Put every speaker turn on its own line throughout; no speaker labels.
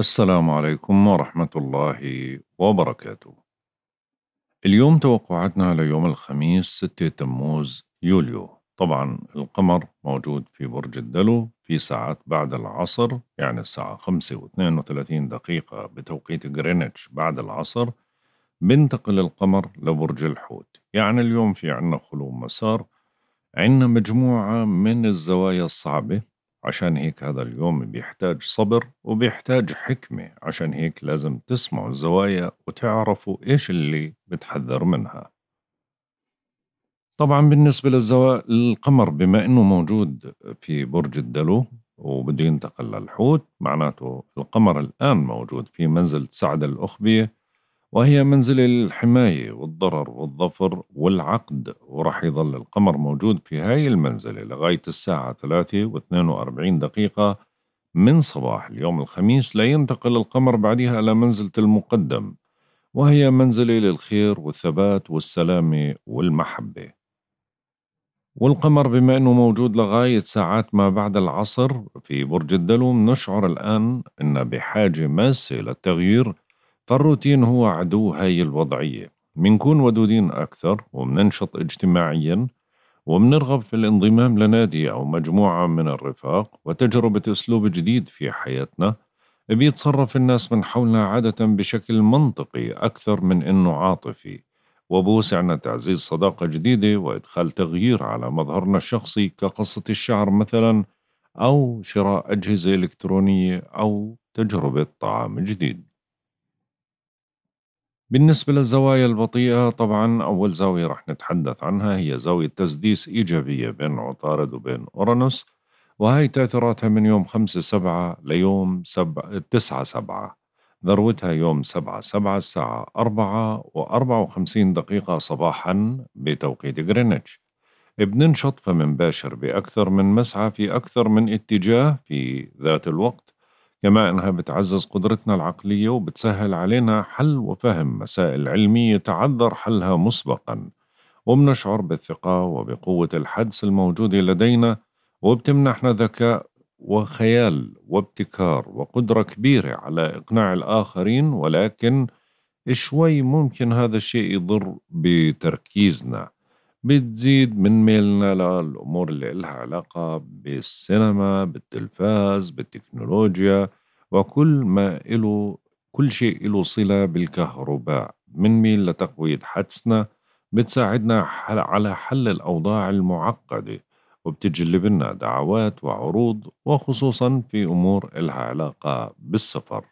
السلام عليكم ورحمة الله وبركاته. اليوم توقعاتنا ليوم الخميس 6 تموز يوليو، طبعا القمر موجود في برج الدلو في ساعات بعد العصر يعني الساعة 5 و32 دقيقة بتوقيت غرينتش بعد العصر بنتقل القمر لبرج الحوت، يعني اليوم في عنا خلو مسار عنا مجموعة من الزوايا الصعبة عشان هيك هذا اليوم بيحتاج صبر وبيحتاج حكمة عشان هيك لازم تسمعوا الزوايا وتعرفوا إيش اللي بتحذر منها طبعا بالنسبة للزوايا القمر بما أنه موجود في برج الدلو وبده ينتقل للحوت معناته القمر الآن موجود في منزل سعد الأخبية وهي منزل الحماية والضرر والظفر والعقد ورح يظل القمر موجود في هاي المنزلة لغاية الساعة 3 و42 دقيقة من صباح اليوم الخميس لينتقل القمر بعدها إلى منزلة المقدم وهي منزلة للخير والثبات والسلامة والمحبة والقمر بما أنه موجود لغاية ساعات ما بعد العصر في برج الدلو نشعر الآن أن بحاجة ماسة للتغيير فالروتين هو عدو هاي الوضعية بنكون ودودين أكثر وبننشط اجتماعيا وبنرغب في الانضمام لنادي أو مجموعة من الرفاق وتجربة أسلوب جديد في حياتنا بيتصرف الناس من حولنا عادة بشكل منطقي أكثر من إنه عاطفي وبوسعنا تعزيز صداقة جديدة وإدخال تغيير على مظهرنا الشخصي كقصة الشعر مثلا أو شراء أجهزة إلكترونية أو تجربة طعام جديد بالنسبة للزوايا البطيئة طبعا أول زاوية رح نتحدث عنها هي زاوية تسديس إيجابية بين عطارد وبين أورانوس وهي تأثيراتها من يوم خمسة سبعة ليوم سبعة تسعة سبعة ذروتها يوم سبعة سبعة الساعة أربعة وأربعة وخمسين دقيقة صباحا بتوقيت غرينتش بننشط فمنباشر بأكثر من مسعى في أكثر من اتجاه في ذات الوقت كما أنها بتعزز قدرتنا العقلية وبتسهل علينا حل وفهم مسائل علمية تعذر حلها مسبقا وبنشعر بالثقة وبقوة الحدس الموجودة لدينا وبتمنحنا ذكاء وخيال وابتكار وقدرة كبيرة على إقناع الآخرين ولكن شوي ممكن هذا الشيء يضر بتركيزنا بتزيد من ميلنا للأمور اللي إلها علاقة بالسينما بالتلفاز بالتكنولوجيا وكل ما إله كل شيء إله صلة بالكهرباء بنميل لتقوية حدسنا بتساعدنا على حل الأوضاع المعقدة وبتجلب لنا دعوات وعروض وخصوصا في أمور إلها علاقة بالسفر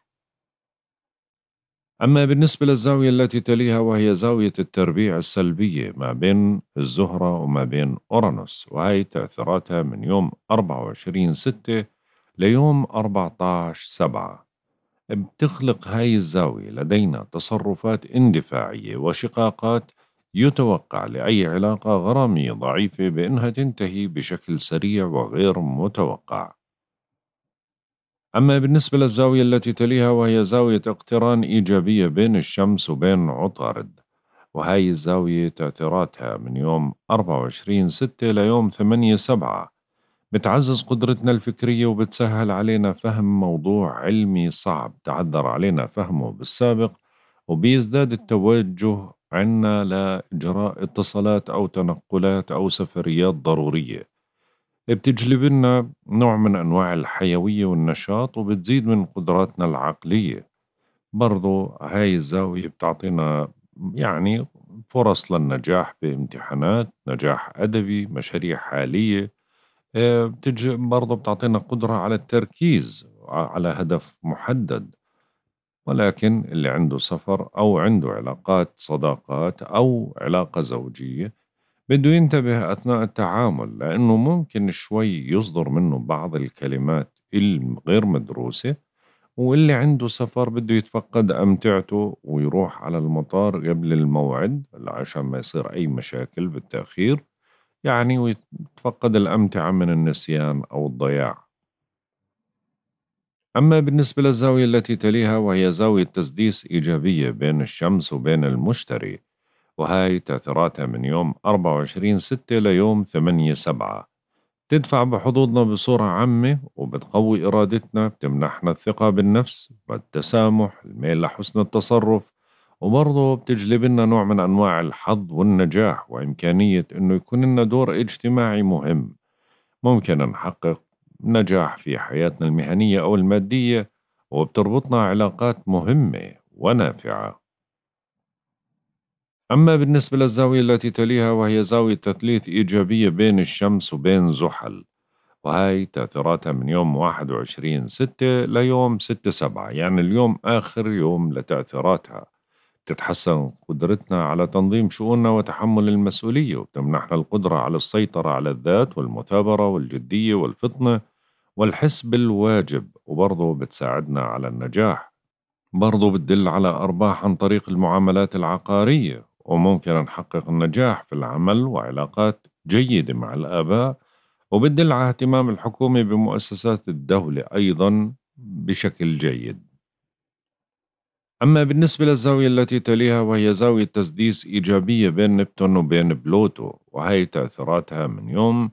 أما بالنسبة للزاوية التي تليها وهي زاوية التربيع السلبية ما بين الزهرة وما بين أورانوس وهي تأثيراتها من يوم 24 6 ليوم 14 7 بتخلق هاي الزاوية لدينا تصرفات اندفاعية وشقاقات يتوقع لأي علاقة غرامية ضعيفة بأنها تنتهي بشكل سريع وغير متوقع أما بالنسبة للزاوية التي تليها وهي زاوية اقتران إيجابية بين الشمس وبين عطارد وهاي الزاوية تأثيراتها من يوم 24 6 ليوم 8 7 بتعزز قدرتنا الفكرية وبتسهل علينا فهم موضوع علمي صعب تعذر علينا فهمه بالسابق وبيزداد التوجه عنا لإجراء اتصالات أو تنقلات أو سفريات ضرورية بتجلب لنا نوع من أنواع الحيوية والنشاط وبتزيد من قدراتنا العقلية برضو هاي الزاوية بتعطينا يعني فرص للنجاح بامتحانات نجاح أدبي مشاريع حالية آه، برضو بتعطينا قدرة على التركيز على هدف محدد ولكن اللي عنده سفر أو عنده علاقات صداقات أو علاقة زوجية بده ينتبه أثناء التعامل لأنه ممكن شوي يصدر منه بعض الكلمات الغير مدروسة واللي عنده سفر بده يتفقد أمتعته ويروح على المطار قبل الموعد عشان ما يصير أي مشاكل بالتأخير يعني ويتفقد الأمتعة من النسيان أو الضياع أما بالنسبة للزاوية التي تليها وهي زاوية تسديس إيجابية بين الشمس وبين المشتري وهاي تأثيراتها من يوم 24 6 ليوم 8 7 بتدفع بحظوظنا بصورة عامة وبتقوي إرادتنا بتمنحنا الثقة بالنفس والتسامح الميل لحسن التصرف وبرضه بتجلب لنا نوع من أنواع الحظ والنجاح وإمكانية إنه يكون لنا دور اجتماعي مهم ممكن نحقق نجاح في حياتنا المهنية أو المادية وبتربطنا علاقات مهمة ونافعة أما بالنسبة للزاوية التي تليها وهي زاوية تثليث إيجابية بين الشمس وبين زحل وهي تأثيراتها من يوم 21 ستة ليوم 6 سبعة يعني اليوم آخر يوم لتأثيراتها تتحسن قدرتنا على تنظيم شؤوننا وتحمل المسؤولية وتمنحنا القدرة على السيطرة على الذات والمثابرة والجدية والفطنة والحس بالواجب وبرضه بتساعدنا على النجاح برضه بتدل على أرباح عن طريق المعاملات العقارية وممكن نحقق النجاح في العمل وعلاقات جيدة مع الآباء وبدل على اهتمام الحكومة بمؤسسات الدولة أيضا بشكل جيد أما بالنسبة للزاوية التي تليها وهي زاوية تسديس إيجابية بين نبتون وبين بلوتو وهي تأثيراتها من يوم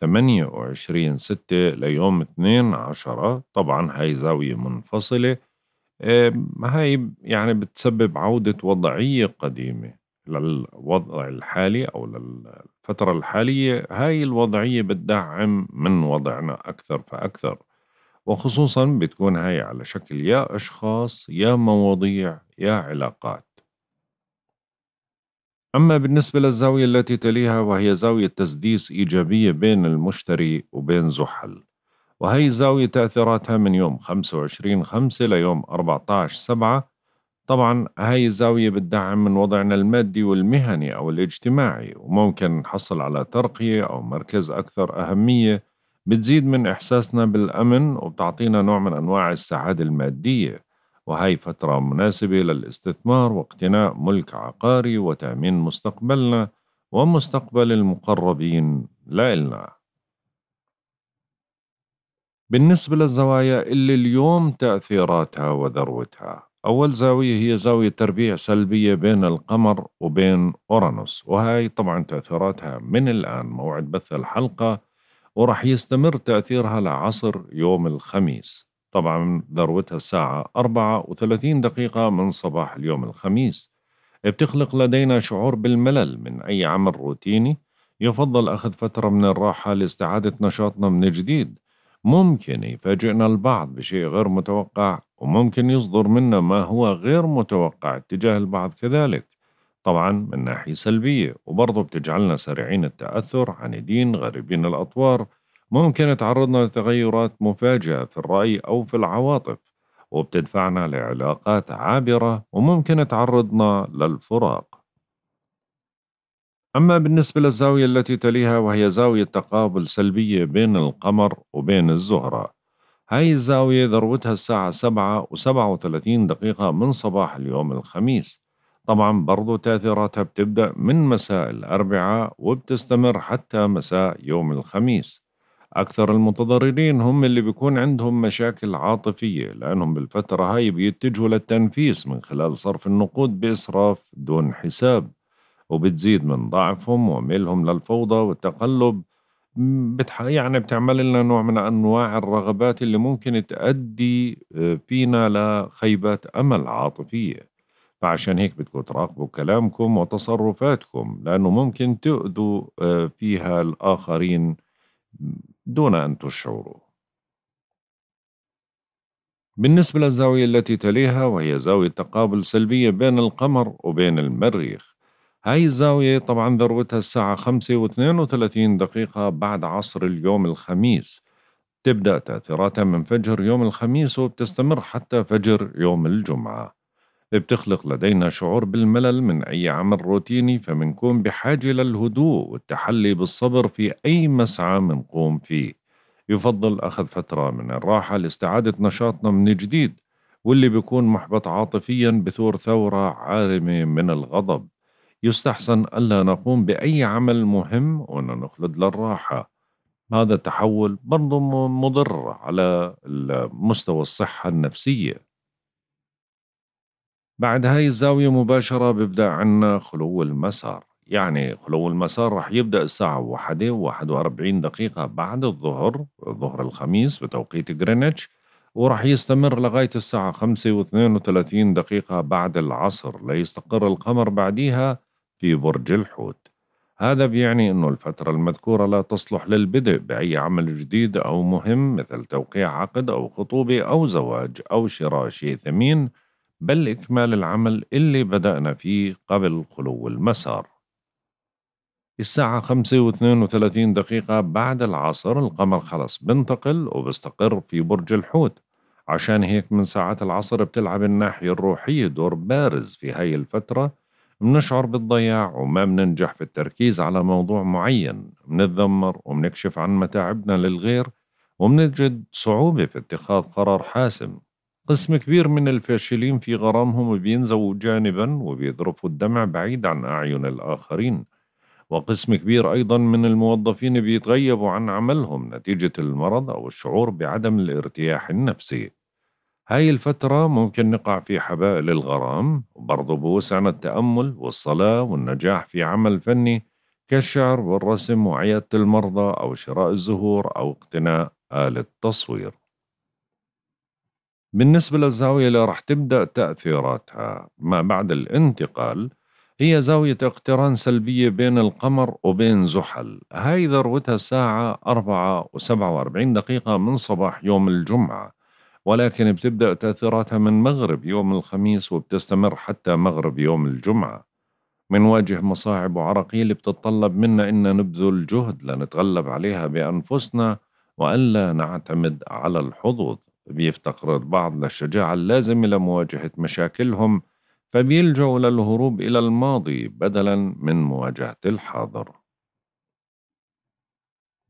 28 ستة ليوم 2 عشرة طبعا هاي زاوية منفصلة إيه، هاي يعني بتسبب عودة وضعية قديمة للوضع الحالي أو للفترة الحالية هاي الوضعية بتدعم من وضعنا أكثر فأكثر وخصوصا بتكون هاي على شكل يا أشخاص يا مواضيع يا علاقات أما بالنسبة للزاوية التي تليها وهي زاوية تسديس إيجابية بين المشتري وبين زحل وهي زاوية تأثيراتها من يوم 25 5 ليوم 14 7 طبعا هاي الزاوية بتدعم من وضعنا المادي والمهني أو الاجتماعي وممكن نحصل على ترقية أو مركز أكثر أهمية بتزيد من إحساسنا بالأمن وبتعطينا نوع من أنواع السعادة المادية وهي فترة مناسبة للاستثمار واقتناء ملك عقاري وتأمين مستقبلنا ومستقبل المقربين لإلنا بالنسبة للزوايا اللي اليوم تأثيراتها وذروتها أول زاوية هي زاوية تربيع سلبية بين القمر وبين أورانوس وهي طبعا تأثيراتها من الآن موعد بث الحلقة ورح يستمر تأثيرها لعصر يوم الخميس طبعا ذروتها الساعة 34 دقيقة من صباح اليوم الخميس بتخلق لدينا شعور بالملل من أي عمل روتيني يفضل أخذ فترة من الراحة لاستعادة نشاطنا من جديد ممكن يفاجئنا البعض بشيء غير متوقع وممكن يصدر منا ما هو غير متوقع اتجاه البعض كذلك طبعا من ناحية سلبية وبرضه بتجعلنا سريعين التأثر عنيدين غريبين الأطوار ممكن تعرضنا لتغيرات مفاجئة في الرأي أو في العواطف وبتدفعنا لعلاقات عابرة وممكن تعرضنا للفراق أما بالنسبة للزاوية التي تليها وهي زاوية تقابل سلبية بين القمر وبين الزهرة هاي الزاوية ذروتها الساعة سبعة وسبعة وثلاثين دقيقة من صباح اليوم الخميس طبعا برضو تأثيراتها بتبدأ من مساء الأربعاء وبتستمر حتى مساء يوم الخميس أكثر المتضررين هم اللي بيكون عندهم مشاكل عاطفية لأنهم بالفترة هاي بيتجهوا للتنفيس من خلال صرف النقود بإسراف دون حساب وبتزيد من ضعفهم وميلهم للفوضى والتقلب بتح... يعني بتعمل لنا نوع من انواع الرغبات اللي ممكن تؤدي آه، فينا لخيبات امل عاطفيه فعشان هيك بدكم تراقبوا كلامكم وتصرفاتكم لانه ممكن تؤذوا آه، فيها الاخرين دون ان تشعروا بالنسبة للزاوية التي تليها وهي زاوية تقابل سلبية بين القمر وبين المريخ هاي الزاوية طبعا ذروتها الساعة 5 و 32 دقيقة بعد عصر اليوم الخميس تبدأ تأثيراتها من فجر يوم الخميس وبتستمر حتى فجر يوم الجمعة بتخلق لدينا شعور بالملل من أي عمل روتيني فمنكون بحاجة للهدوء والتحلي بالصبر في أي مسعى منقوم فيه يفضل أخذ فترة من الراحة لاستعادة نشاطنا من جديد واللي بيكون محبط عاطفيا بثور ثورة عارمة من الغضب يستحسن ألا نقوم بأي عمل مهم وأن نخلد للراحة هذا التحول برضه مضر على مستوى الصحة النفسية بعد هاي الزاوية مباشرة بيبدأ عنا خلو المسار يعني خلو المسار رح يبدأ الساعة واحدة واحد وأربعين دقيقة بعد الظهر ظهر الخميس بتوقيت غرينتش ورح يستمر لغاية الساعة خمسة واثنين وثلاثين دقيقة بعد العصر ليستقر القمر بعديها في برج الحوت هذا بيعني أنه الفترة المذكورة لا تصلح للبدء بأي عمل جديد أو مهم مثل توقيع عقد أو خطوبة أو زواج أو شراء شيء ثمين بل إكمال العمل اللي بدأنا فيه قبل خلو المسار الساعة 5 و 32 دقيقة بعد العصر القمر خلص بنتقل وبستقر في برج الحوت عشان هيك من ساعات العصر بتلعب الناحية الروحية دور بارز في هاي الفترة منشعر بالضياع وما مننجح في التركيز على موضوع معين منتذمر ومنكشف عن متاعبنا للغير ومنجد صعوبة في اتخاذ قرار حاسم قسم كبير من الفاشلين في غرامهم بينزووا جانبا وبيذرفوا الدمع بعيد عن أعين الآخرين وقسم كبير أيضا من الموظفين بيتغيبوا عن عملهم نتيجة المرض أو الشعور بعدم الارتياح النفسي هاي الفترة ممكن نقع في حبائل الغرام وبرضو بوسعنا التأمل والصلاة والنجاح في عمل فني كالشعر والرسم وعيادة المرضى أو شراء الزهور أو اقتناء آلة تصوير بالنسبة للزاوية اللي راح تبدأ تأثيراتها ما بعد الانتقال هي زاوية اقتران سلبية بين القمر وبين زحل هاي ذروتها الساعة 4 و47 دقيقة من صباح يوم الجمعة ولكن بتبدأ تأثيراتها من مغرب يوم الخميس وبتستمر حتى مغرب يوم الجمعة منواجه مصاعب وعراقيل بتتطلب منا إن نبذل جهد لنتغلب عليها بأنفسنا وألا نعتمد على الحظوظ بيفتقر البعض للشجاعة اللازمة لمواجهة مشاكلهم فبيلجأوا للهروب إلى الماضي بدلا من مواجهة الحاضر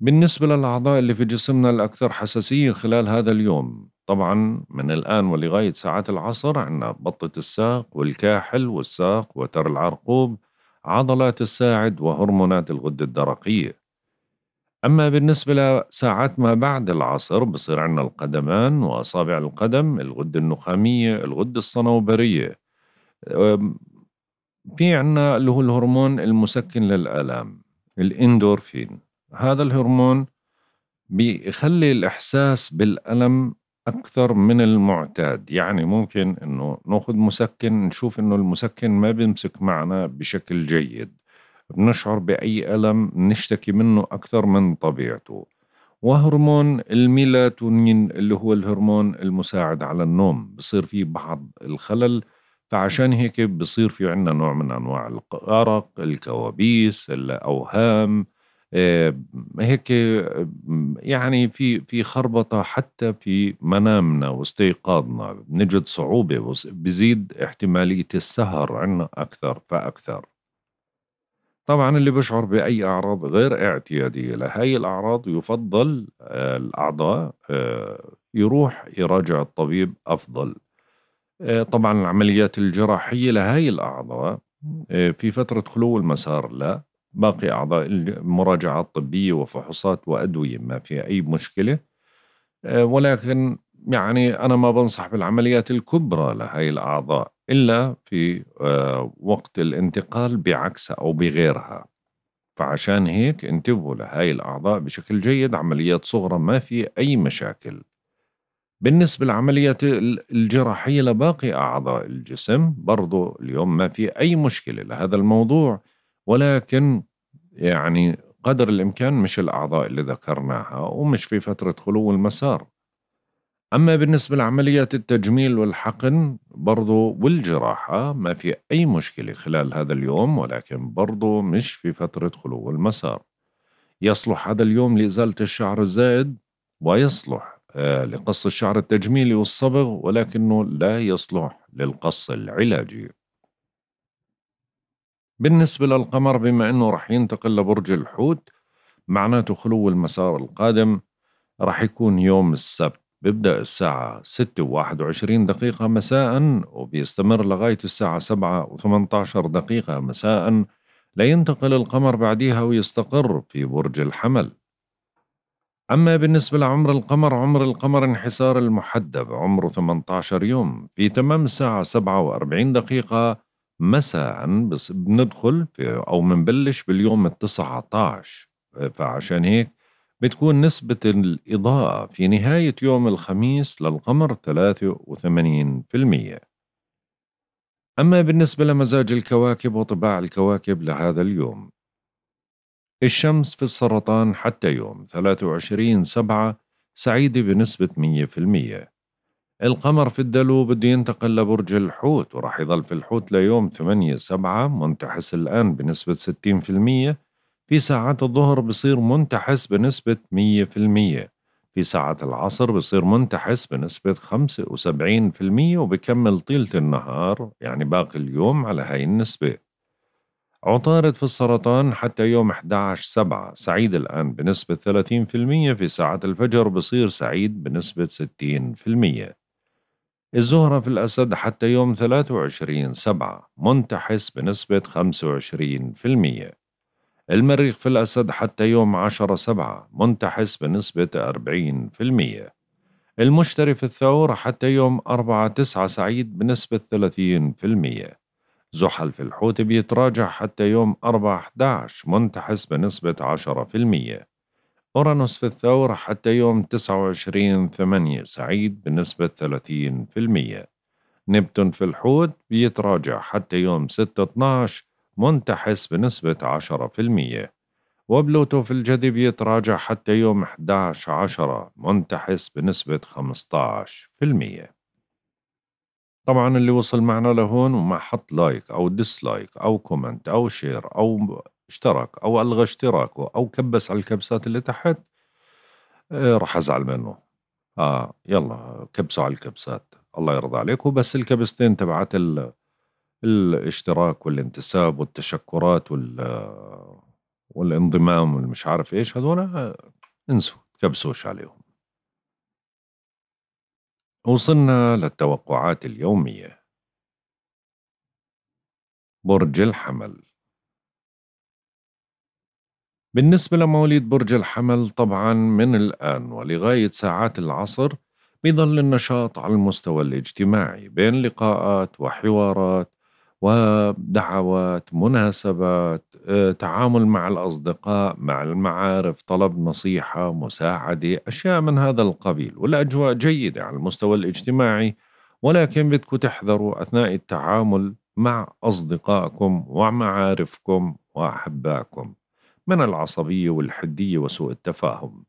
بالنسبة للأعضاء اللي في جسمنا الأكثر حساسية خلال هذا اليوم طبعا من الآن ولغاية ساعات العصر عندنا بطة الساق والكاحل والساق وتر العرقوب عضلات الساعد وهرمونات الغدة الدرقية أما بالنسبة لساعات ما بعد العصر بصير عندنا القدمان وأصابع القدم الغدة النخامية الغدة الصنوبرية في عندنا اللي هو الهرمون المسكن للآلام الإندورفين هذا الهرمون بيخلي الإحساس بالألم أكثر من المعتاد يعني ممكن أنه نأخذ مسكن نشوف أنه المسكن ما بيمسك معنا بشكل جيد بنشعر بأي ألم نشتكي منه أكثر من طبيعته وهرمون الميلاتونين اللي هو الهرمون المساعد على النوم بصير فيه بعض الخلل فعشان هيك بصير في عندنا نوع من أنواع الأرق الكوابيس الأوهام آه، هيك آه، يعني في في خربطه حتى في منامنا واستيقاظنا بنجد صعوبه بزيد احتماليه السهر عنا اكثر فاكثر طبعا اللي بشعر باي اعراض غير اعتياديه لهي الاعراض يفضل آه، الاعضاء يروح يراجع الطبيب افضل طبعا العمليات الجراحيه لهي الاعضاء في فتره خلو المسار لا باقي أعضاء المراجعات الطبية وفحوصات وأدوية ما في أي مشكلة آه، ولكن يعني أنا ما بنصح بالعمليات الكبرى لهي الأعضاء إلا في آه، وقت الانتقال بعكسها أو بغيرها فعشان هيك انتبهوا لهاي الأعضاء بشكل جيد عمليات صغرى ما في أي مشاكل بالنسبة للعمليات الجراحية لباقي أعضاء الجسم برضو اليوم ما في أي مشكلة لهذا الموضوع ولكن يعني قدر الإمكان مش الأعضاء اللي ذكرناها ومش في فترة خلو المسار أما بالنسبة لعمليات التجميل والحقن برضو والجراحة ما في أي مشكلة خلال هذا اليوم ولكن برضو مش في فترة خلو المسار يصلح هذا اليوم لإزالة الشعر الزائد ويصلح آه، لقص الشعر التجميلي والصبغ ولكنه لا يصلح للقص العلاجي بالنسبة للقمر بما أنه رح ينتقل لبرج الحوت معناته خلو المسار القادم رح يكون يوم السبت بيبدأ الساعة 6 و 21 دقيقة مساء وبيستمر لغاية الساعة 7 و 18 دقيقة مساء لينتقل القمر بعديها ويستقر في برج الحمل أما بالنسبة لعمر القمر عمر القمر انحسار المحدب عمره 18 يوم في تمام الساعة 47 دقيقة مساء بس بندخل في او بنبلش باليوم ال 19 فعشان هيك بتكون نسبة الإضاءة في نهاية يوم الخميس للقمر 83% أما بالنسبة لمزاج الكواكب وطباع الكواكب لهذا اليوم الشمس في السرطان حتى يوم 23 سبعة سعيدة بنسبة 100% القمر في الدلو بده ينتقل لبرج الحوت وراح يضل في الحوت ليوم 8 سبعة منتحس الآن بنسبة 60% في ساعات الظهر بصير منتحس بنسبة 100% في ساعة العصر بصير منتحس بنسبة 75% وبكمل طيلة النهار يعني باقي اليوم على هاي النسبة عطارد في السرطان حتى يوم 11 سبعة سعيد الآن بنسبة 30% في ساعة الفجر بصير سعيد بنسبة 60% الزهرة في الأسد حتى يوم 23 سبعة منتحس بنسبة 25% المريخ في الأسد حتى يوم 10 سبعة منتحس بنسبة 40% المشتري في الثور حتى يوم 4 9 سعيد بنسبة 30% زحل في الحوت بيتراجع حتى يوم 4 11 منتحس بنسبة 10% أورانوس في الثور حتى يوم 29 8 سعيد بنسبة 30% نبتون في الحوت بيتراجع حتى يوم 6 12 منتحس بنسبة 10% وبلوتو في الجدي بيتراجع حتى يوم 11 10 منتحس بنسبة 15% طبعا اللي وصل معنا لهون وما حط لايك أو ديسلايك أو كومنت أو شير أو اشترك أو ألغى اشتراكه أو كبس على الكبسات اللي تحت آه، راح رح أزعل منه آه يلا كبسوا على الكبسات الله يرضى عليك وبس الكبستين تبعت الاشتراك والانتساب والتشكرات وال والانضمام والمش عارف ايش هذول آه، انسوا تكبسوش عليهم وصلنا للتوقعات اليومية برج الحمل بالنسبة لمواليد برج الحمل طبعا من الآن ولغاية ساعات العصر بيظل النشاط على المستوى الاجتماعي بين لقاءات وحوارات ودعوات مناسبات آه، تعامل مع الأصدقاء مع المعارف طلب نصيحة مساعدة أشياء من هذا القبيل والأجواء جيدة على المستوى الاجتماعي ولكن بدكم تحذروا أثناء التعامل مع أصدقائكم ومعارفكم وأحبائكم من العصبية والحدية وسوء التفاهم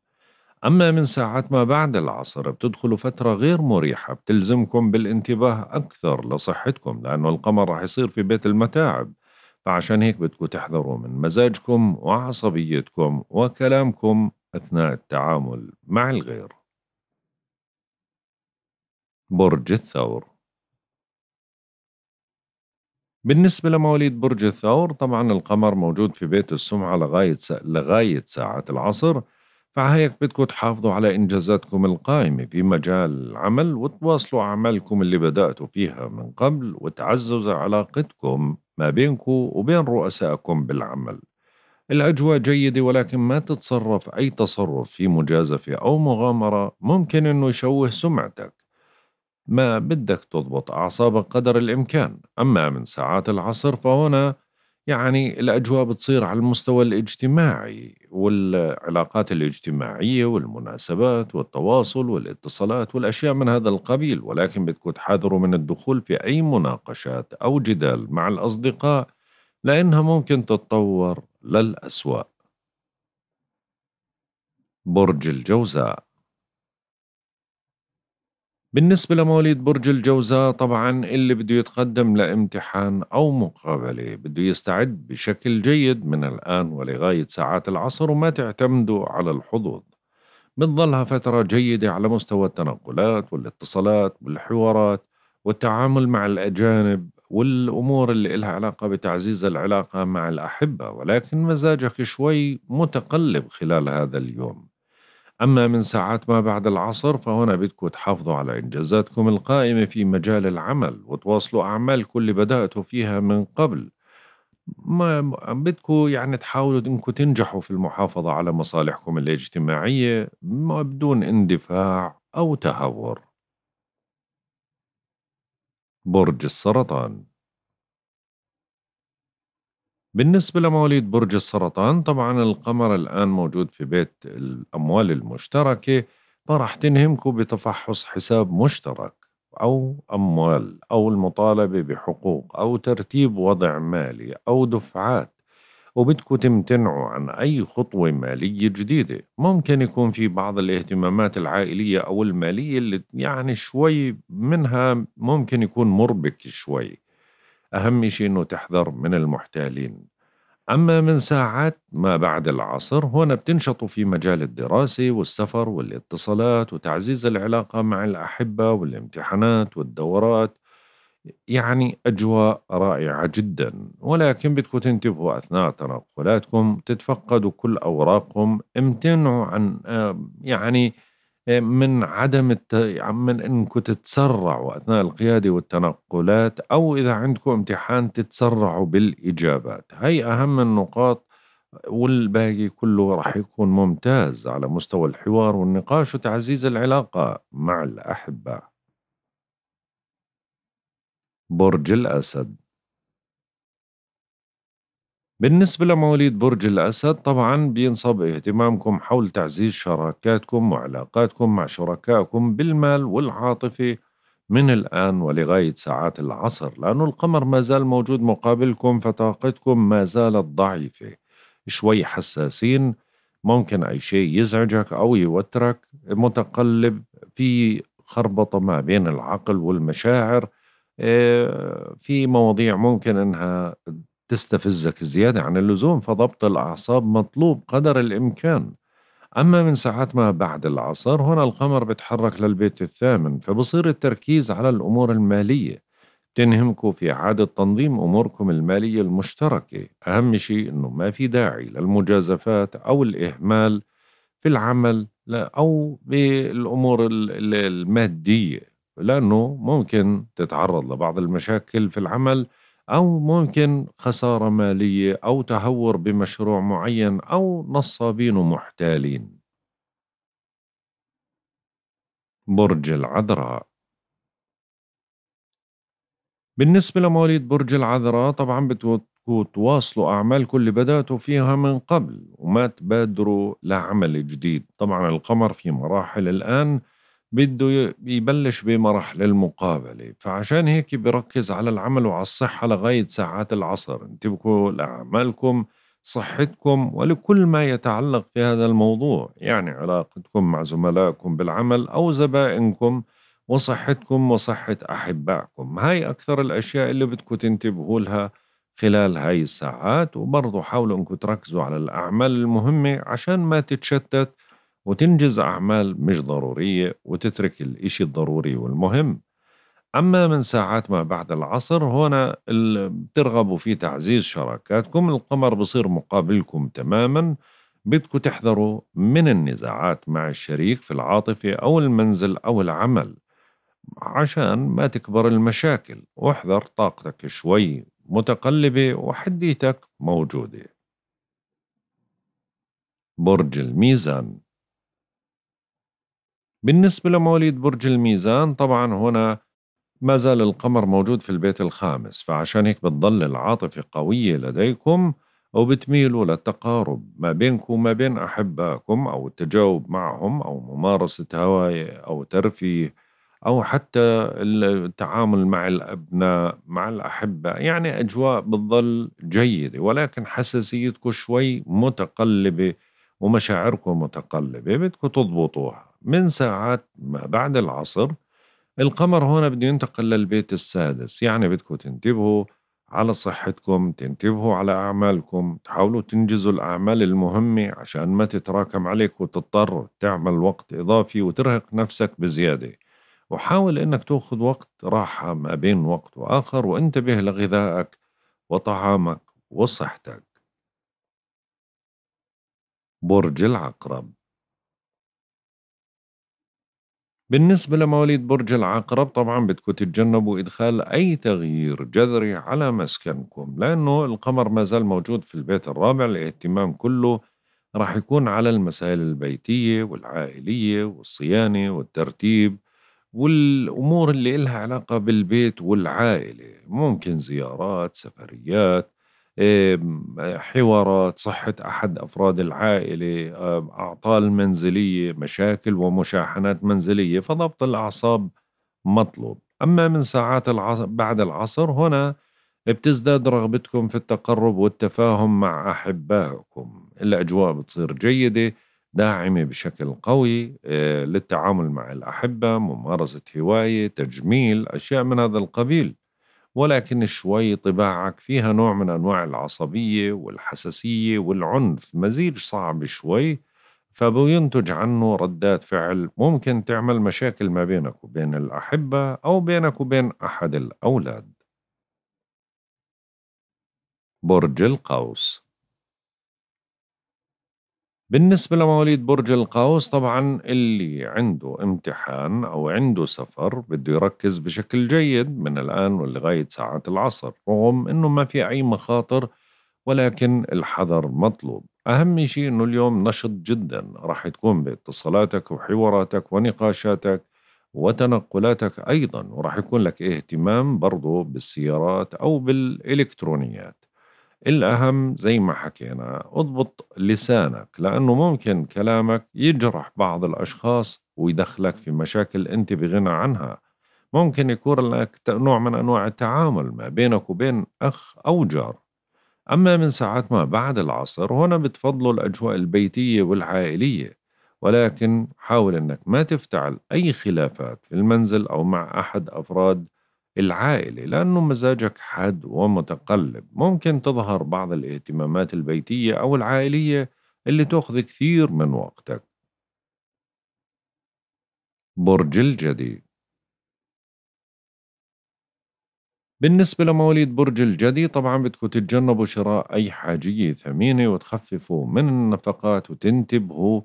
أما من ساعات ما بعد العصر بتدخلوا فترة غير مريحة بتلزمكم بالانتباه أكثر لصحتكم لأنه القمر رح يصير في بيت المتاعب فعشان هيك بدكم تحذروا من مزاجكم وعصبيتكم وكلامكم أثناء التعامل مع الغير برج الثور بالنسبة لمواليد برج الثور طبعا القمر موجود في بيت السمعة لغاية سا... لغاية ساعة العصر فهيك بدكم تحافظوا على إنجازاتكم القائمة في مجال العمل وتواصلوا أعمالكم اللي بدأتوا فيها من قبل وتعزز علاقتكم ما بينكم وبين رؤسائكم بالعمل الأجواء جيدة ولكن ما تتصرف أي تصرف في مجازفة أو مغامرة ممكن أنه يشوه سمعتك ما بدك تضبط أعصابك قدر الإمكان أما من ساعات العصر فهنا يعني الأجواء بتصير على المستوى الاجتماعي والعلاقات الاجتماعية والمناسبات والتواصل والاتصالات والأشياء من هذا القبيل ولكن بدكم تحذروا من الدخول في أي مناقشات أو جدال مع الأصدقاء لأنها ممكن تتطور للأسوأ برج الجوزاء بالنسبة لمواليد برج الجوزاء طبعا اللي بده يتقدم لامتحان أو مقابلة بده يستعد بشكل جيد من الآن ولغاية ساعات العصر وما تعتمدوا على الحظوظ بتظلها فترة جيدة على مستوى التنقلات والاتصالات والحوارات والتعامل مع الأجانب والأمور اللي إلها علاقة بتعزيز العلاقة مع الأحبة ولكن مزاجك شوي متقلب خلال هذا اليوم أما من ساعات ما بعد العصر فهنا بدكم تحافظوا على إنجازاتكم القائمة في مجال العمل وتواصلوا أعمالكم اللي بدأتوا فيها من قبل ما بدكم يعني تحاولوا انكم تنجحوا في المحافظة على مصالحكم الاجتماعية ما بدون اندفاع أو تهور برج السرطان بالنسبة لمواليد برج السرطان طبعا القمر الآن موجود في بيت الأموال المشتركة فرح تنهمكم بتفحص حساب مشترك أو أموال أو المطالبة بحقوق أو ترتيب وضع مالي أو دفعات وبدكم تمتنعوا عن أي خطوة مالية جديدة ممكن يكون في بعض الاهتمامات العائلية أو المالية اللي يعني شوي منها ممكن يكون مربك شوي أهم شيء أنه تحذر من المحتالين أما من ساعات ما بعد العصر هنا بتنشطوا في مجال الدراسة والسفر والاتصالات وتعزيز العلاقة مع الأحبة والامتحانات والدورات يعني أجواء رائعة جدا ولكن بدكم تنتبهوا أثناء تنقلاتكم تتفقدوا كل أوراقكم امتنعوا عن آه، يعني من عدم الت... يعني من انكم تتسرعوا اثناء القياده والتنقلات او اذا عندكم امتحان تتسرعوا بالاجابات، هي اهم النقاط والباقي كله راح يكون ممتاز على مستوى الحوار والنقاش وتعزيز العلاقه مع الاحبه. برج الاسد بالنسبة لمواليد برج الأسد طبعا بينصب اهتمامكم حول تعزيز شراكاتكم وعلاقاتكم مع شركائكم بالمال والعاطفة من الآن ولغاية ساعات العصر لأن القمر ما زال موجود مقابلكم فطاقتكم ما زالت ضعيفة شوي حساسين ممكن أي شيء يزعجك أو يوترك متقلب في خربطة ما بين العقل والمشاعر آه، في مواضيع ممكن أنها تستفزك زيادة عن اللزوم فضبط الأعصاب مطلوب قدر الإمكان أما من ساعات ما بعد العصر هنا القمر بتحرك للبيت الثامن فبصير التركيز على الأمور المالية تنهمكم في إعادة تنظيم أموركم المالية المشتركة أهم شيء أنه ما في داعي للمجازفات أو الإهمال في العمل أو بالأمور المادية لأنه ممكن تتعرض لبعض المشاكل في العمل أو ممكن خسارة مالية أو تهور بمشروع معين أو نصابين ومحتالين برج العذراء بالنسبة لمواليد برج العذراء طبعا بتواصلوا تواصلوا أعمالكم اللي بدأتوا فيها من قبل وما تبادروا لعمل جديد طبعا القمر في مراحل الآن بده يبلش بمرحلة المقابلة فعشان هيك بركز على العمل وعلى الصحة لغاية ساعات العصر انتبهوا لأعمالكم صحتكم ولكل ما يتعلق في هذا الموضوع يعني علاقتكم مع زملائكم بالعمل أو زبائنكم وصحتكم وصحة أحبائكم هاي أكثر الأشياء اللي بدكم تنتبهوا لها خلال هاي الساعات وبرضو حاولوا أنكم تركزوا على الأعمال المهمة عشان ما تتشتت وتنجز أعمال مش ضرورية وتترك الإشي الضروري والمهم أما من ساعات ما بعد العصر هنا بترغبوا في تعزيز شراكاتكم القمر بصير مقابلكم تماما بدكم تحذروا من النزاعات مع الشريك في العاطفة أو المنزل أو العمل عشان ما تكبر المشاكل واحذر طاقتك شوي متقلبة وحديتك موجودة برج الميزان بالنسبة لمواليد برج الميزان طبعا هنا ما زال القمر موجود في البيت الخامس فعشان هيك بتضل العاطفة قوية لديكم وبتميلوا للتقارب ما بينكم وما بين أحبائكم أو التجاوب معهم أو ممارسة هواية أو ترفيه أو حتى التعامل مع الأبناء مع الأحبة يعني أجواء بتظل جيدة ولكن حساسيتكم شوي متقلبة ومشاعركم متقلبة بدكم تضبطوها من ساعات ما بعد العصر القمر هنا بده ينتقل للبيت السادس يعني بدكم تنتبهوا على صحتكم تنتبهوا على أعمالكم تحاولوا تنجزوا الأعمال المهمة عشان ما تتراكم عليك وتضطر تعمل وقت إضافي وترهق نفسك بزيادة وحاول أنك تأخذ وقت راحة ما بين وقت وآخر وانتبه لغذائك وطعامك وصحتك برج العقرب بالنسبة لمواليد برج العقرب طبعا بدكم تتجنبوا إدخال أي تغيير جذري على مسكنكم لأنه القمر ما زال موجود في البيت الرابع الاهتمام كله راح يكون على المسائل البيتية والعائلية والصيانة والترتيب والأمور اللي إلها علاقة بالبيت والعائلة ممكن زيارات سفريات حوارات صحة أحد أفراد العائلة أعطال منزلية مشاكل ومشاحنات منزلية فضبط الأعصاب مطلوب أما من ساعات العصر بعد العصر هنا بتزداد رغبتكم في التقرب والتفاهم مع أحبائكم الأجواء بتصير جيدة داعمة بشكل قوي للتعامل مع الأحبة ممارسة هواية تجميل أشياء من هذا القبيل ولكن شوي طباعك فيها نوع من أنواع العصبية والحساسية والعنف مزيج صعب شوي فبينتج عنه ردات فعل ممكن تعمل مشاكل ما بينك وبين الأحبة أو بينك وبين أحد الأولاد برج القوس بالنسبة لمواليد برج القوس طبعا اللي عنده امتحان أو عنده سفر بده يركز بشكل جيد من الآن ولغاية ساعات العصر رغم أنه ما في أي مخاطر ولكن الحذر مطلوب أهم شيء أنه اليوم نشط جدا راح تكون باتصالاتك وحواراتك ونقاشاتك وتنقلاتك أيضا وراح يكون لك اهتمام برضو بالسيارات أو بالإلكترونيات الأهم زي ما حكينا اضبط لسانك لأنه ممكن كلامك يجرح بعض الأشخاص ويدخلك في مشاكل أنت بغنى عنها ممكن يكون لك نوع من أنواع التعامل ما بينك وبين أخ أو جار أما من ساعات ما بعد العصر هنا بتفضلوا الأجواء البيتية والعائلية ولكن حاول أنك ما تفتعل أي خلافات في المنزل أو مع أحد أفراد العائلة لأنه مزاجك حاد ومتقلب ممكن تظهر بعض الاهتمامات البيتية أو العائلية اللي تأخذ كثير من وقتك برج الجدي بالنسبة لمواليد برج الجدي طبعا بدكم تتجنبوا شراء أي حاجية ثمينة وتخففوا من النفقات وتنتبهوا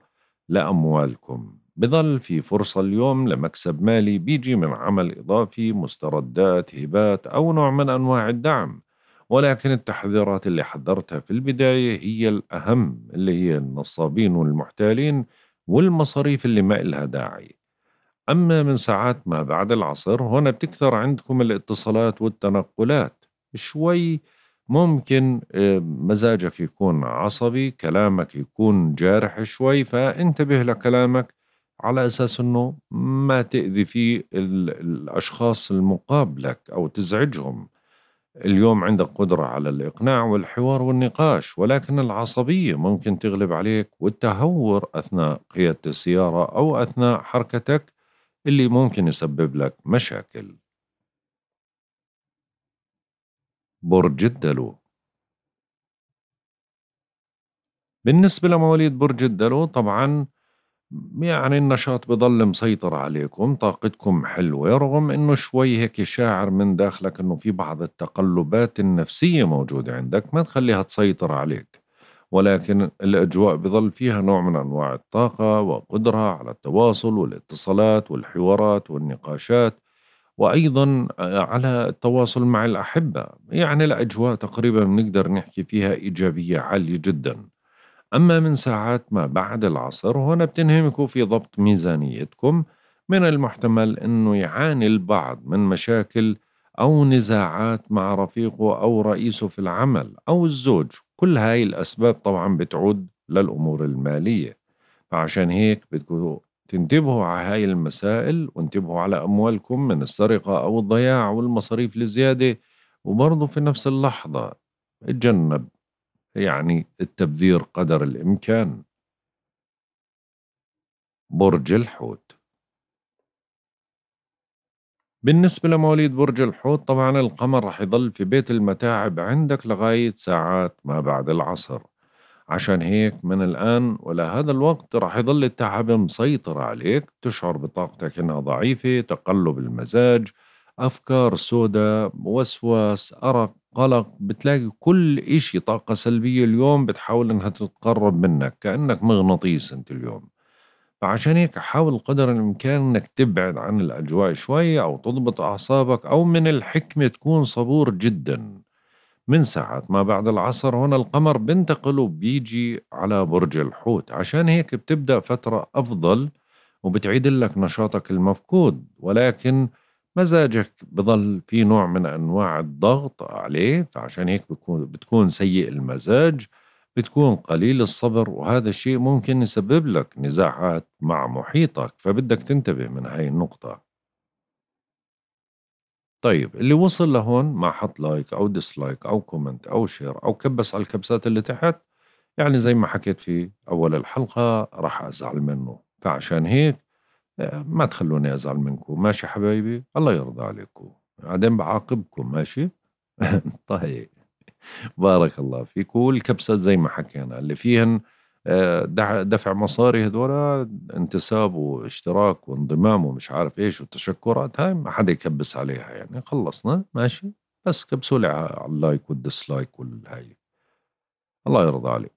لأموالكم بظل في فرصة اليوم لمكسب مالي بيجي من عمل إضافي مستردات هبات أو نوع من أنواع الدعم ولكن التحذيرات اللي حذرتها في البداية هي الأهم اللي هي النصابين والمحتالين والمصاريف اللي ما إلها داعي أما من ساعات ما بعد العصر هنا بتكثر عندكم الاتصالات والتنقلات شوي ممكن آه، مزاجك يكون عصبي كلامك يكون جارح شوي فانتبه لكلامك على اساس انه ما تاذي فيه الاشخاص المقابلك او تزعجهم اليوم عندك قدره على الاقناع والحوار والنقاش ولكن العصبيه ممكن تغلب عليك والتهور اثناء قياده السياره او اثناء حركتك اللي ممكن يسبب لك مشاكل برج الدلو بالنسبة لمواليد برج الدلو طبعا يعني النشاط بضل مسيطر عليكم طاقتكم حلوة رغم انه شوي هيك شاعر من داخلك انه في بعض التقلبات النفسية موجودة عندك ما تخليها تسيطر عليك ولكن الأجواء بظل فيها نوع من أنواع الطاقة وقدرة على التواصل والاتصالات والحوارات والنقاشات وأيضا على التواصل مع الأحبة يعني الأجواء تقريبا بنقدر نحكي فيها إيجابية عالية جداً أما من ساعات ما بعد العصر هنا بتنهمكوا في ضبط ميزانيتكم من المحتمل أنه يعاني البعض من مشاكل أو نزاعات مع رفيقه أو رئيسه في العمل أو الزوج كل هاي الأسباب طبعا بتعود للأمور المالية فعشان هيك بتقولوا تنتبهوا على هاي المسائل وانتبهوا على أموالكم من السرقة أو الضياع والمصاريف الزيادة وبرضه في نفس اللحظة اتجنب يعني التبذير قدر الإمكان برج الحوت بالنسبة لمواليد برج الحوت طبعا القمر رح يضل في بيت المتاعب عندك لغاية ساعات ما بعد العصر عشان هيك من الآن ولهذا الوقت رح يضل التعب مسيطر عليك تشعر بطاقتك إنها ضعيفة تقلب المزاج أفكار سوداء وسواس أرق قلق بتلاقي كل إشي طاقة سلبية اليوم بتحاول إنها تتقرب منك كأنك مغناطيس أنت اليوم فعشان هيك حاول قدر الإمكان إنك تبعد عن الأجواء شوي أو تضبط أعصابك أو من الحكمة تكون صبور جدا من ساعة ما بعد العصر هنا القمر بنتقل وبيجي على برج الحوت عشان هيك بتبدأ فترة أفضل وبتعيد لك نشاطك المفقود ولكن مزاجك بضل في نوع من أنواع الضغط عليه فعشان هيك بتكون, بتكون سيء المزاج بتكون قليل الصبر وهذا الشيء ممكن يسبب لك نزاعات مع محيطك فبدك تنتبه من هاي النقطة طيب اللي وصل لهون ما حط لايك أو ديسلايك أو كومنت أو شير أو كبس على الكبسات اللي تحت يعني زي ما حكيت في أول الحلقة راح أزعل منه فعشان هيك ما تخلوني ازعل منكم ماشي حبايبي الله يرضى عليكم بعدين بعاقبكم ماشي طيب بارك الله فيك والكبسات زي ما حكينا اللي فيهن آه، دفع مصاري هذولا انتساب واشتراك وانضمام ومش عارف ايش وتشكرات هاي ما حدا يكبس عليها يعني خلصنا ماشي بس كبسوا لي على اللايك والديسلايك والهاي الله يرضى عليك